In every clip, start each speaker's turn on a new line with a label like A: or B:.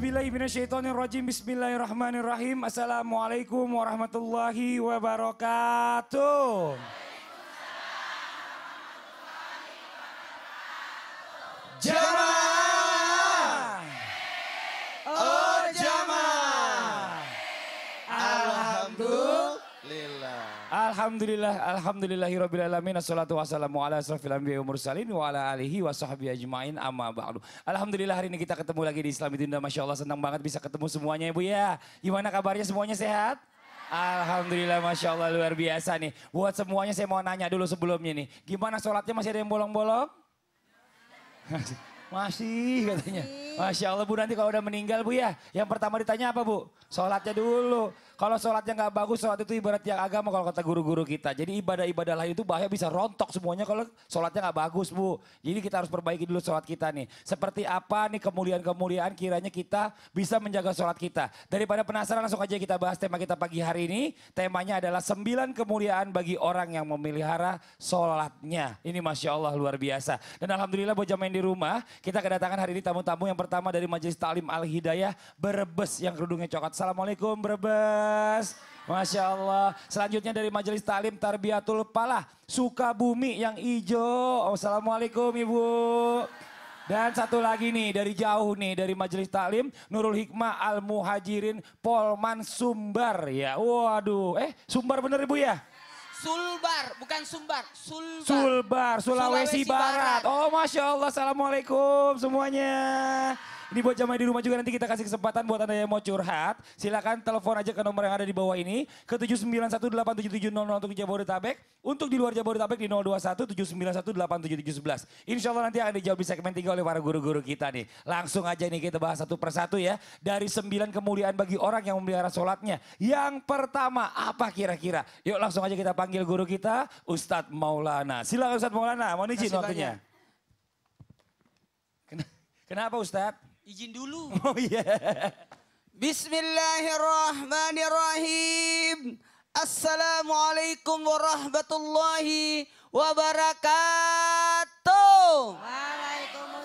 A: A'udzubillahiminasyaitonirrojim. Bismillahirrahmanirrahim. Assalamualaikum warahmatullahi wabarakatuh. Jangan Alhamdulillah, alhamdulillahirabbil alamin Assalatu wassalamu ala asrofil anbiya'i wal mursalin wa ala alihi wa sahbihi ajmain amma ba'du. Alhamdulillah hari ini kita ketemu lagi di Islam Ditunda Masya Allah senang banget bisa ketemu semuanya Ibu ya, ya. Gimana kabarnya semuanya sehat? Alhamdulillah Masya Allah luar biasa nih. Buat semuanya saya mau nanya dulu sebelumnya nih. Gimana sholatnya masih ada yang bolong-bolong? Masih katanya. Masya Allah Bu nanti kalau udah meninggal Bu ya. Yang pertama ditanya apa Bu? Sholatnya dulu. Kalau sholatnya nggak bagus, sholat itu ibarat yang agama kalau kata guru-guru kita. Jadi ibadah-ibadah lain itu bahaya bisa rontok semuanya kalau sholatnya nggak bagus, Bu. Jadi kita harus perbaiki dulu sholat kita nih. Seperti apa nih kemuliaan-kemuliaan kiranya kita bisa menjaga sholat kita. Daripada penasaran langsung aja kita bahas tema kita pagi hari ini. Temanya adalah sembilan kemuliaan bagi orang yang memelihara sholatnya. Ini Masya Allah luar biasa. Dan Alhamdulillah buat jamaah di rumah, kita kedatangan hari ini tamu-tamu yang pertama dari Majelis Taklim Al-Hidayah Berbes yang kerudungnya coklat. Assalamualaikum Berbes. Mas. Masya Allah. Selanjutnya dari Majelis Talim Tarbiatul Palah. Suka Bumi yang hijau. Assalamualaikum Ibu. Dan satu lagi nih dari jauh nih dari Majelis Taklim Nurul Hikmah Al Muhajirin Polman Sumbar ya. Waduh, eh Sumbar bener Ibu ya?
B: Sulbar, bukan Sumbar, Sulbar.
A: Sulbar, Sulawesi, Sulawesi Barat. Barat. Oh, Masya Allah. Assalamualaikum semuanya. Ini buat jamaah di rumah juga nanti kita kasih kesempatan buat Anda yang mau curhat. Silakan telepon aja ke nomor yang ada di bawah ini ke nol untuk Jabodetabek. Untuk di luar Jabodetabek di sebelas. Insya Allah nanti akan dijawab di segmen tiga oleh para guru-guru kita nih. Langsung aja nih kita bahas satu persatu ya. Dari sembilan kemuliaan bagi orang yang memelihara sholatnya. Yang pertama apa kira-kira? Yuk langsung aja kita panggil guru kita Ustadz Maulana. Silakan Ustadz Maulana, mau izin waktunya. Kenapa
B: Ustadz? Izin dulu. Oh iya. Yeah. Bismillahirrahmanirrahim. Assalamualaikum warahmatullahi wabarakatuh. Waalaikumsalam.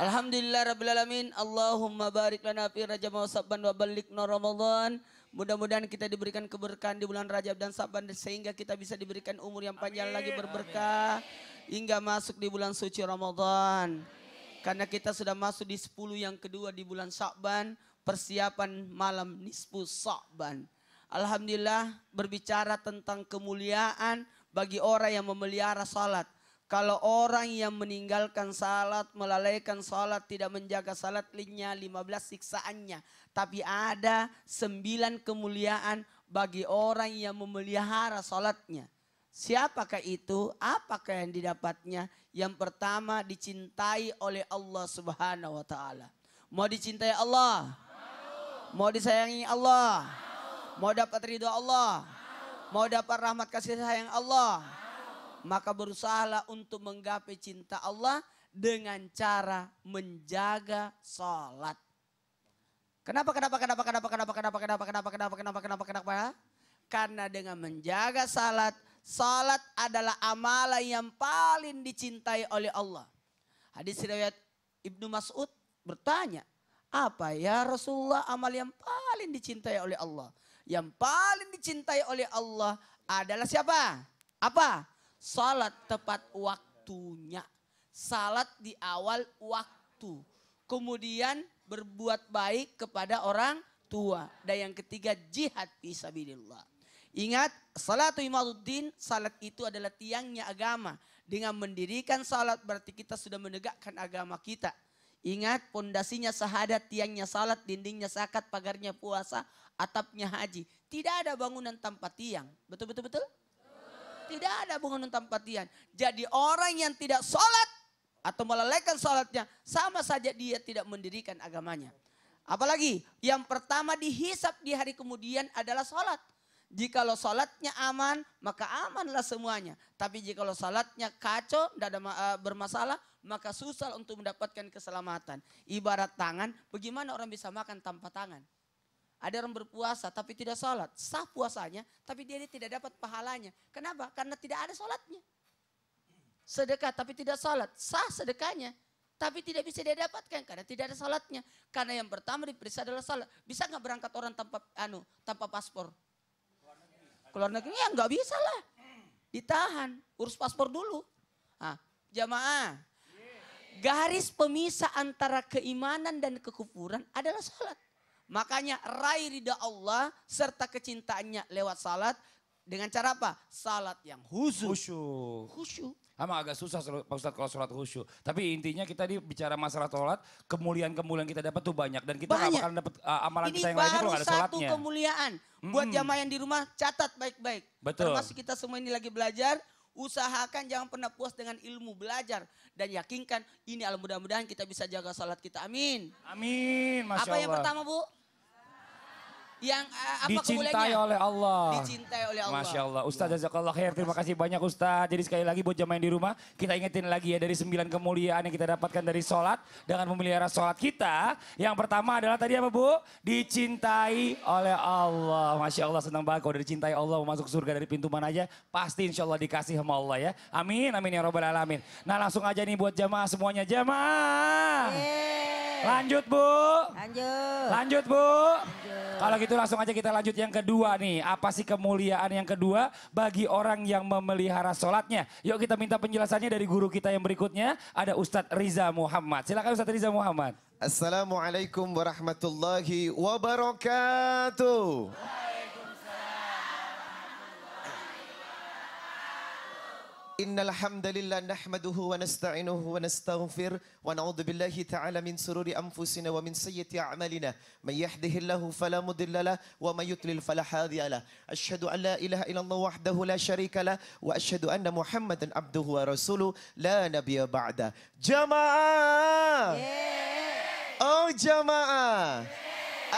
B: Alhamdulillah Rabbil Alamin. Allahumma barik lana fi Rajab wa Sabban wa balik Ramadan. Mudah-mudahan kita diberikan keberkahan di bulan Rajab dan Sabban sehingga kita bisa diberikan umur yang panjang Amin. lagi berberkah Amin. hingga masuk di bulan suci Ramadan. Amin. Karena kita sudah masuk di 10 yang kedua di bulan Sabban, persiapan malam nisfu Sabban. Alhamdulillah berbicara tentang kemuliaan bagi orang yang memelihara salat kalau orang yang meninggalkan salat, melalaikan salat, tidak menjaga salat, linya 15 siksaannya. Tapi ada sembilan kemuliaan bagi orang yang memelihara salatnya. Siapakah itu? Apakah yang didapatnya? Yang pertama dicintai oleh Allah Subhanahu wa taala. Mau dicintai Allah? Mau disayangi Allah? Mau dapat ridho Allah? Mau dapat rahmat kasih sayang Allah? Maka berusahalah untuk menggapai cinta Allah dengan cara menjaga salat. Kenapa, kenapa, kenapa, kenapa, kenapa, kenapa, kenapa, kenapa, kenapa, kenapa, kenapa, kenapa? Karena dengan menjaga salat, salat adalah amalan yang paling dicintai oleh Allah. Hadis riwayat Ibnu Mas'ud bertanya, apa ya Rasulullah amal yang paling dicintai oleh Allah? Yang paling dicintai oleh Allah adalah siapa? Apa? Salat tepat waktunya. Salat di awal waktu. Kemudian berbuat baik kepada orang tua. Dan yang ketiga jihad fisabilillah. Ingat, salatu imaduddin, salat itu adalah tiangnya agama. Dengan mendirikan salat berarti kita sudah menegakkan agama kita. Ingat, pondasinya sahadat, tiangnya salat, dindingnya zakat, pagarnya puasa, atapnya haji. Tidak ada bangunan tanpa tiang. Betul betul betul? Tidak ada hubungan tanpa dia. Jadi orang yang tidak sholat atau melalaikan sholatnya sama saja dia tidak mendirikan agamanya. Apalagi yang pertama dihisap di hari kemudian adalah sholat. Jikalau sholatnya aman, maka amanlah semuanya. Tapi jikalau sholatnya kacau, tidak ada eh, bermasalah, maka susah untuk mendapatkan keselamatan. Ibarat tangan, bagaimana orang bisa makan tanpa tangan? Ada orang berpuasa tapi tidak sholat. Sah puasanya tapi dia, tidak dapat pahalanya. Kenapa? Karena tidak ada sholatnya. Sedekah tapi tidak sholat. Sah sedekahnya tapi tidak bisa dia dapatkan karena tidak ada sholatnya Karena yang pertama diperiksa adalah sholat Bisa nggak berangkat orang tanpa anu tanpa paspor? Keluar negeri ya nggak bisa lah. Ditahan, urus paspor dulu. Ah, jamaah. Garis pemisah antara keimanan dan kekufuran adalah sholat. Makanya raih ridha Allah serta kecintaannya lewat salat dengan cara apa? Salat yang
A: khusyuk. Khusyuk. Khusyuk. Ama agak susah Pak Ustadz kalau sholat khusyuk. Tapi intinya kita di bicara masalah sholat, kemuliaan-kemuliaan kita dapat tuh banyak. Dan kita banyak. akan dapat uh, ah, amalan Ini kita yang lainnya kalau ada sholatnya. Ini baru satu
B: kemuliaan. Hmm. Buat jamaah yang di rumah, catat baik-baik. Betul. Termasuk kita semua ini lagi belajar, usahakan jangan pernah puas dengan ilmu belajar dan yakinkan ini mudah-mudahan kita bisa jaga sholat kita amin amin Masya Allah. apa yang pertama bu yang uh, apa dicintai oleh Allah. Dicintai oleh Allah. Masya
A: Allah. Ustaz Jazakallah khair. Terima kasih banyak Ustaz. Jadi sekali lagi buat jamaah di rumah, kita ingetin lagi ya dari sembilan kemuliaan yang kita dapatkan dari sholat. Dengan memelihara sholat kita. Yang pertama adalah tadi apa Bu? Dicintai oleh Allah. Masya Allah senang banget kalau dicintai Allah masuk surga dari pintu mana aja. Pasti insya Allah dikasih sama Allah ya. Amin, amin ya robbal alamin. Nah langsung aja nih buat jamaah semuanya. Jamaah. Lanjut Bu.
C: Lanjut.
A: Lanjut Bu. Lanjut. Kalau gitu itu langsung aja kita lanjut yang kedua nih. Apa sih kemuliaan yang kedua bagi orang yang memelihara sholatnya? Yuk kita minta penjelasannya dari guru kita yang berikutnya. Ada Ustadz Riza
D: Muhammad. Silakan Ustadz Riza Muhammad. Assalamualaikum warahmatullahi wabarakatuh. إن الحمد لله نحمده ونستعينه ونستغفر ونعوذ بالله تعالى من سرور أنفسنا ومن سيئة أعمالنا من يهده الله فلا مضل له ومن يضلل فلا هادي له أشهد أن لا إله إلا الله وحده لا شريك له وأشهد أن محمدا عبده ورسوله لا نبي بعده جماعة أو جماعة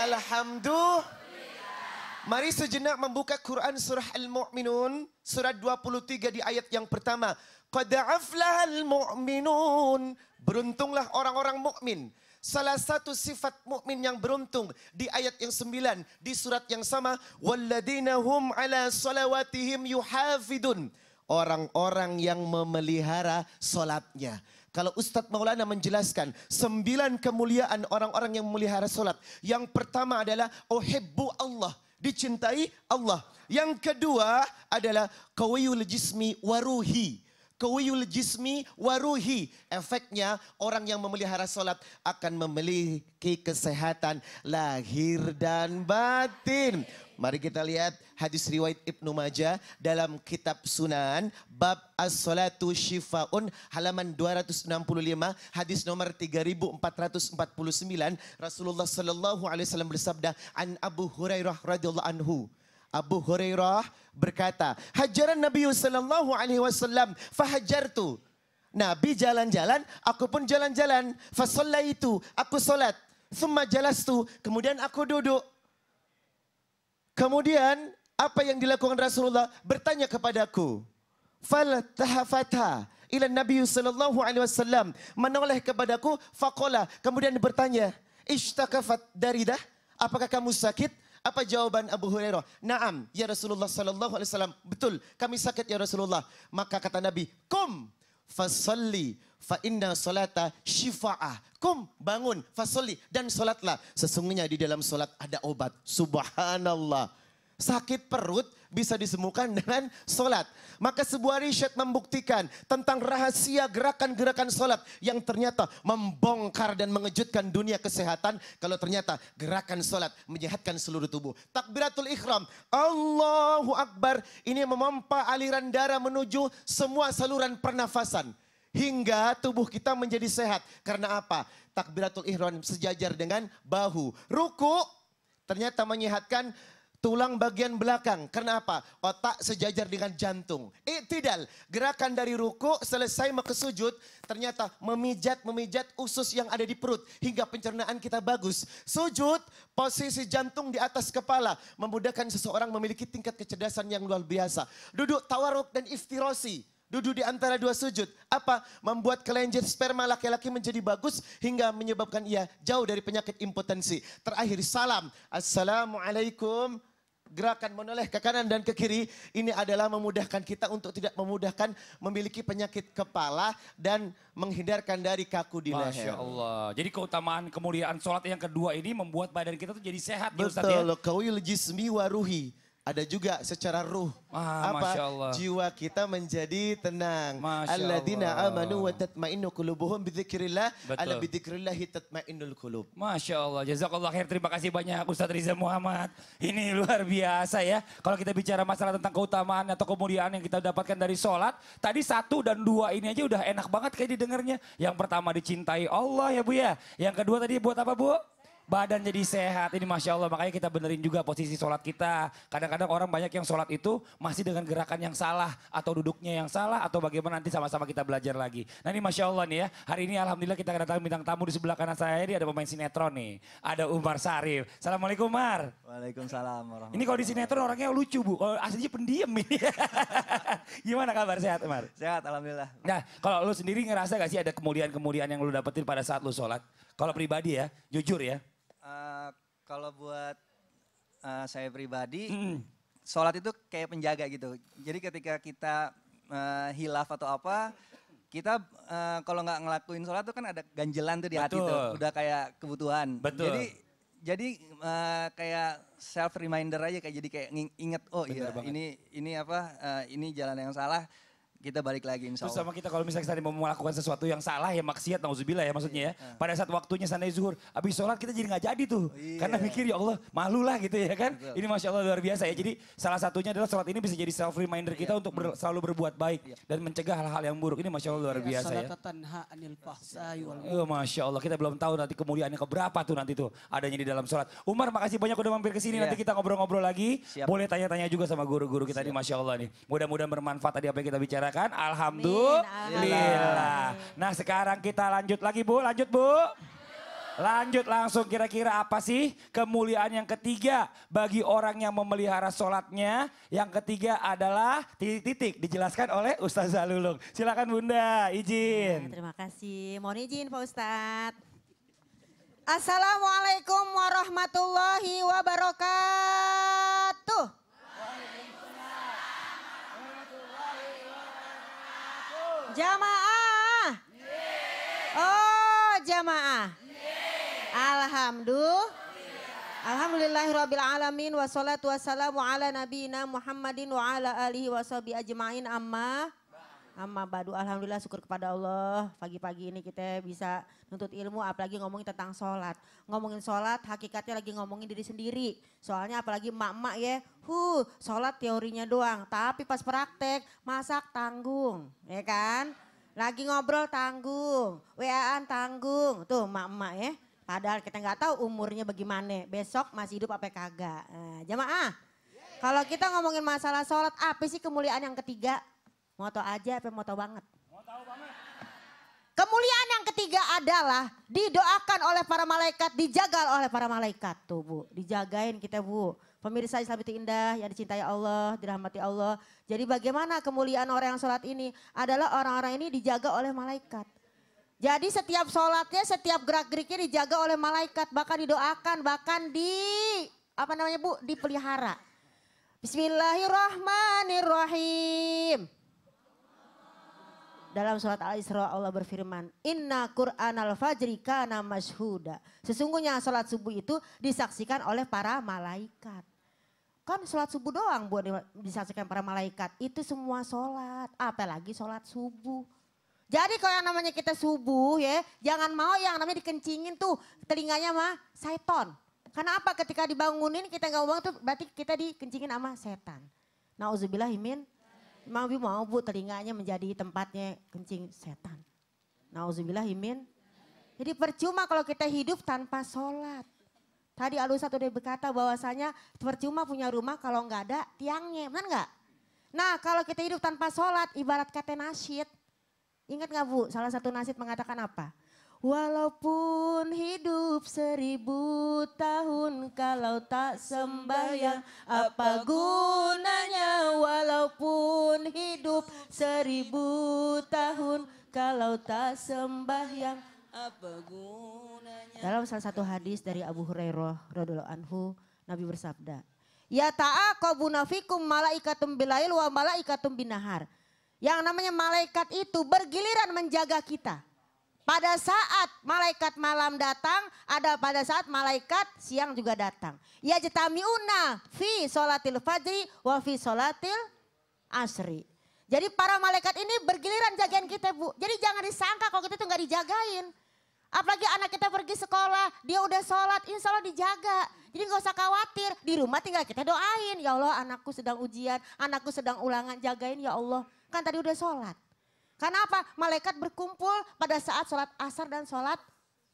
D: الحمد لله Mari sejenak membuka Quran surah Al-Mu'minun, surat 23 di ayat yang pertama. Qad aflahal mu'minun. Beruntunglah orang-orang mukmin. Salah satu sifat mukmin yang beruntung di ayat yang sembilan di surat yang sama walladzina hum ala salawatihim yuhafidun orang-orang yang memelihara solatnya. Kalau Ustadz Maulana menjelaskan sembilan kemuliaan orang-orang yang memelihara solat. Yang pertama adalah uhibbu Allah dicintai Allah. Yang kedua adalah kawiyul jismi waruhi. Kawiyul jismi waruhi. Efeknya orang yang memelihara solat akan memiliki kesehatan lahir dan batin. Mari kita lihat hadis riwayat Ibnu Majah dalam kitab Sunan bab As-Salatu Syifaun halaman 265 hadis nomor 3449 Rasulullah sallallahu alaihi wasallam bersabda an Abu Hurairah radhiyallahu anhu Abu Hurairah berkata hajaran Nabi sallallahu alaihi wasallam fahajartu Nabi jalan-jalan aku pun jalan-jalan fa itu aku salat thumma jalastu kemudian aku duduk Kemudian apa yang dilakukan Rasulullah bertanya kepadaku. Fal tahafata ila Nabi sallallahu alaihi wasallam menoleh kepadaku faqala kemudian bertanya ishtakafat daridah apakah kamu sakit apa jawaban Abu Hurairah? Naam, ya Rasulullah sallallahu alaihi wasallam. Betul, kami sakit ya Rasulullah. Maka kata Nabi, "Kum fasalli fa inna salata syifa'ah. Kum, bangun, fasoli, dan solatlah. Sesungguhnya di dalam solat ada obat. Subhanallah. Sakit perut bisa disembuhkan dengan solat. Maka sebuah riset membuktikan tentang rahasia gerakan-gerakan solat yang ternyata membongkar dan mengejutkan dunia kesehatan. Kalau ternyata gerakan solat menyehatkan seluruh tubuh. Takbiratul ihram, Allahu Akbar. Ini memompa aliran darah menuju semua saluran pernafasan hingga tubuh kita menjadi sehat. Karena apa? Takbiratul ihram sejajar dengan bahu. Ruku ternyata menyehatkan tulang bagian belakang. Karena apa? Otak sejajar dengan jantung. Iktidal, gerakan dari ruku selesai ke sujud, ternyata memijat-memijat usus yang ada di perut hingga pencernaan kita bagus. Sujud, posisi jantung di atas kepala memudahkan seseorang memiliki tingkat kecerdasan yang luar biasa. Duduk tawaruk dan iftirosi duduk di antara dua sujud. Apa? Membuat kelenjar sperma laki-laki menjadi bagus hingga menyebabkan ia jauh dari penyakit impotensi. Terakhir salam. Assalamualaikum. Gerakan menoleh ke kanan dan ke kiri ini adalah memudahkan kita untuk tidak memudahkan memiliki penyakit kepala dan menghindarkan dari kaku di leher. Masya
A: Allah. Jadi keutamaan kemuliaan sholat yang kedua ini membuat badan kita tuh jadi sehat. Betul. Ya, Ustaz, ya?
D: Kawil jismi waruhi ada juga secara ruh ah, apa jiwa kita menjadi tenang. Alladzina amanu wa tatma'innu qulubuhum bidzikrillah, ala bidzikrillah tatma'innul qulub.
A: Masya Allah, jazakallah khair. Terima kasih banyak Ustaz Riza Muhammad. Ini luar biasa ya. Kalau kita bicara masalah tentang keutamaan atau kemuliaan yang kita dapatkan dari sholat, tadi satu dan dua ini aja udah enak banget kayak didengarnya. Yang pertama dicintai Allah ya Bu ya. Yang kedua tadi buat apa Bu? badan jadi sehat. Ini Masya Allah, makanya kita benerin juga posisi sholat kita. Kadang-kadang orang banyak yang sholat itu masih dengan gerakan yang salah. Atau duduknya yang salah, atau bagaimana nanti sama-sama kita belajar lagi. Nah ini Masya Allah nih ya, hari ini Alhamdulillah kita kedatangan bintang tamu di sebelah kanan saya ini ada pemain sinetron nih. Ada Umar Sarif. Assalamualaikum Umar. Waalaikumsalam. Ini kalau di sinetron orangnya lucu Bu, kalau aslinya pendiam ini. Gimana kabar sehat Umar? Sehat Alhamdulillah. Nah kalau lu sendiri ngerasa gak sih ada kemuliaan-kemuliaan yang lu dapetin pada saat lu sholat? Kalau pribadi ya, jujur ya, Eh, kalau buat uh, saya pribadi, mm. sholat itu kayak penjaga gitu. Jadi ketika kita uh, hilaf atau apa, kita uh, kalau nggak ngelakuin sholat itu kan ada ganjelan tuh di Betul. hati tuh, udah kayak kebutuhan. Betul. Jadi jadi uh, kayak self reminder aja kayak jadi kayak inget oh iya ini ini apa uh, ini jalan yang salah kita balik lagi insya Allah. Terus sama kita kalau misalnya tadi mau melakukan sesuatu yang salah ya maksiat na'udzubillah ya maksudnya ya. Iya. Pada saat waktunya Sandi zuhur, habis sholat kita jadi nggak jadi tuh. Iya. Karena mikir ya Allah malu lah gitu ya kan. Betul. Ini Masya Allah luar biasa ya. Jadi salah satunya adalah sholat ini bisa jadi self reminder kita iya. untuk ber, selalu berbuat baik. Iya. Dan mencegah hal-hal yang buruk. Ini Masya Allah luar ya, biasa ya. Oh, Masya Allah kita belum tahu nanti kemuliaannya keberapa tuh nanti tuh. Adanya di dalam sholat. Umar makasih banyak udah mampir ke sini. Iya. Nanti kita ngobrol-ngobrol lagi. Siap. Boleh tanya-tanya juga sama guru-guru kita Siap. nih Masya Allah nih. Mudah-mudahan bermanfaat tadi apa yang kita bicara kan? Alhamdulillah. Nah sekarang kita lanjut lagi Bu, lanjut Bu. Lanjut langsung kira-kira apa sih kemuliaan yang ketiga bagi orang yang memelihara sholatnya. Yang ketiga adalah titik-titik dijelaskan oleh Ustazah Lulung. Silakan Bunda, izin.
C: Ya, terima kasih. Mohon izin Pak Ustadz. Assalamualaikum warahmatullahi wabarakatuh. Jamaah. Oh, jamaah. Alhamdulillah. Alhamdulillahirabbil alamin wassalatu wassalamu ala nabiyyina Muhammadin wa ala alihi washabi ajmain amma Amma Badu. Alhamdulillah syukur kepada Allah pagi-pagi ini kita bisa nuntut ilmu apalagi ngomongin tentang sholat. Ngomongin sholat hakikatnya lagi ngomongin diri sendiri. Soalnya apalagi emak-emak ya, hu sholat teorinya doang. Tapi pas praktek masak tanggung ya kan. Lagi ngobrol tanggung, WA-an tanggung. Tuh emak-emak ya. Padahal kita nggak tahu umurnya bagaimana. Besok masih hidup apa kagak. Nah, jamaah, kalau kita ngomongin masalah sholat, apa sih kemuliaan yang ketiga? Moto aja apa moto banget? Moto banget. Kemuliaan yang ketiga adalah didoakan oleh para malaikat, dijaga oleh para malaikat. Tuh Bu, dijagain kita Bu. Pemirsa Islam itu indah, yang dicintai Allah, dirahmati Allah. Jadi bagaimana kemuliaan orang yang sholat ini adalah orang-orang ini dijaga oleh malaikat. Jadi setiap sholatnya, setiap gerak-geriknya dijaga oleh malaikat. Bahkan didoakan, bahkan di, apa namanya Bu, dipelihara. Bismillahirrahmanirrahim. Dalam surat Al-Isra Allah berfirman, "Inna Qur'an al-fajri kana mashhuda." Sesungguhnya salat subuh itu disaksikan oleh para malaikat. Kan salat subuh doang buat disaksikan para malaikat. Itu semua salat, apalagi salat subuh. Jadi kalau yang namanya kita subuh ya, jangan mau yang namanya dikencingin tuh telinganya mah setan. Karena apa ketika dibangunin kita nggak bangun tuh berarti kita dikencingin sama setan. Nauzubillahimin Mau bu, mau bu telinganya menjadi tempatnya kencing setan. Nauzubillah imin. Jadi percuma kalau kita hidup tanpa sholat. Tadi alu satu sudah berkata bahwasanya percuma punya rumah kalau nggak ada tiangnya, benar nggak? Nah kalau kita hidup tanpa sholat ibarat kata nasyid. Ingat nggak bu, salah satu nasyid mengatakan apa? Walaupun hidup seribu tahun kalau tak sembahyang Apa gunanya walaupun hidup seribu tahun kalau tak sembahyang Apa gunanya Dalam salah satu hadis dari Abu Hurairah radhiallahu anhu Nabi bersabda Ya bu fikum malaikatum bilail wa malaikatum binahar. Yang namanya malaikat itu bergiliran menjaga kita. Pada saat malaikat malam datang, ada pada saat malaikat siang juga datang. Ya jetamiuna fi solatil fajri wa fi solatil asri. Jadi para malaikat ini bergiliran jagain kita bu. Jadi jangan disangka kalau kita tuh nggak dijagain. Apalagi anak kita pergi sekolah, dia udah sholat, insya Allah dijaga. Jadi nggak usah khawatir, di rumah tinggal kita doain. Ya Allah anakku sedang ujian, anakku sedang ulangan, jagain ya Allah. Kan tadi udah sholat. Karena apa? Malaikat berkumpul pada saat sholat asar dan sholat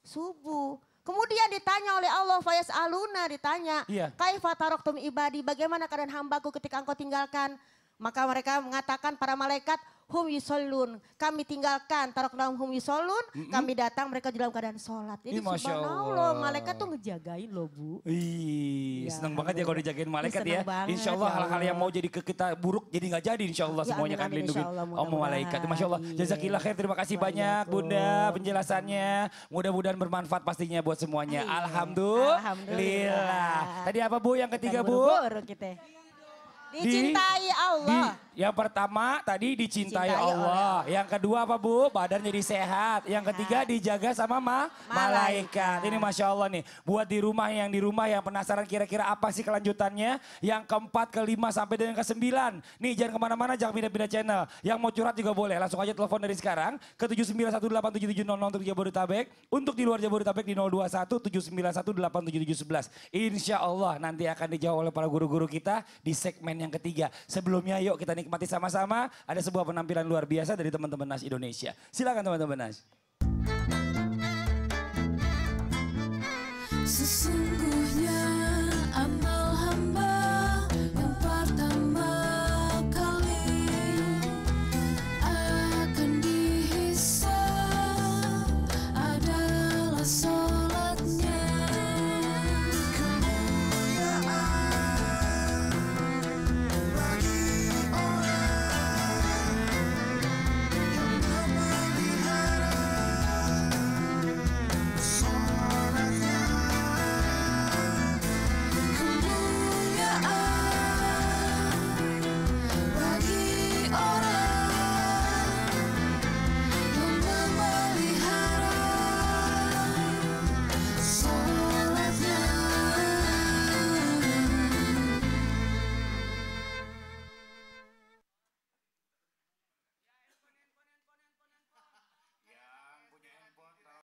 C: subuh. Kemudian ditanya oleh Allah, Fayas Aluna ditanya, iya. Kaifa taroktum ibadi, bagaimana keadaan hambaku ketika engkau tinggalkan? Maka mereka mengatakan para malaikat, hum yusolun. Kami tinggalkan dalam hum yusolun. Mm -hmm. Kami datang mereka dalam keadaan sholat. Ini Masya Allah. Malaikat tuh ngejagain
A: loh Bu. Ih, ya seneng banget ya kalau dijagain malaikat ya. Insyaallah insya Allah hal-hal yang mau jadi ke kita buruk jadi nggak jadi insya Allah ya, semuanya akan dilindungi. Om lindungi Allah, malaikat. Masya Allah. Jazakillah khair terima kasih banyak Bunda penjelasannya. Mudah-mudahan bermanfaat pastinya buat semuanya. Alhamdulillah. Alhamdulillah. Tadi apa Bu yang ketiga Bu? kita.
C: Dicintai Allah.
A: Di, yang pertama tadi dicintai Allah. Allah. Yang kedua apa Bu? Badan jadi sehat. Yang ketiga dijaga sama ma malaikat. Ini Masya Allah nih. Buat di rumah yang di rumah yang penasaran kira-kira apa sih kelanjutannya. Yang keempat, kelima sampai dengan kesembilan. Nih jangan kemana-mana jangan pindah-pindah channel. Yang mau curhat juga boleh. Langsung aja telepon dari sekarang. Ke 79187700 untuk Jabodetabek. Untuk di luar Jabodetabek di 021 tujuh sebelas. Insya Allah nanti akan dijawab oleh para guru-guru kita di segmen yang ketiga. Sebelumnya yuk kita nikmati sama-sama. Ada sebuah penampilan luar biasa dari teman-teman Nas Indonesia. Silakan teman-teman Nas.
C: Sesungguh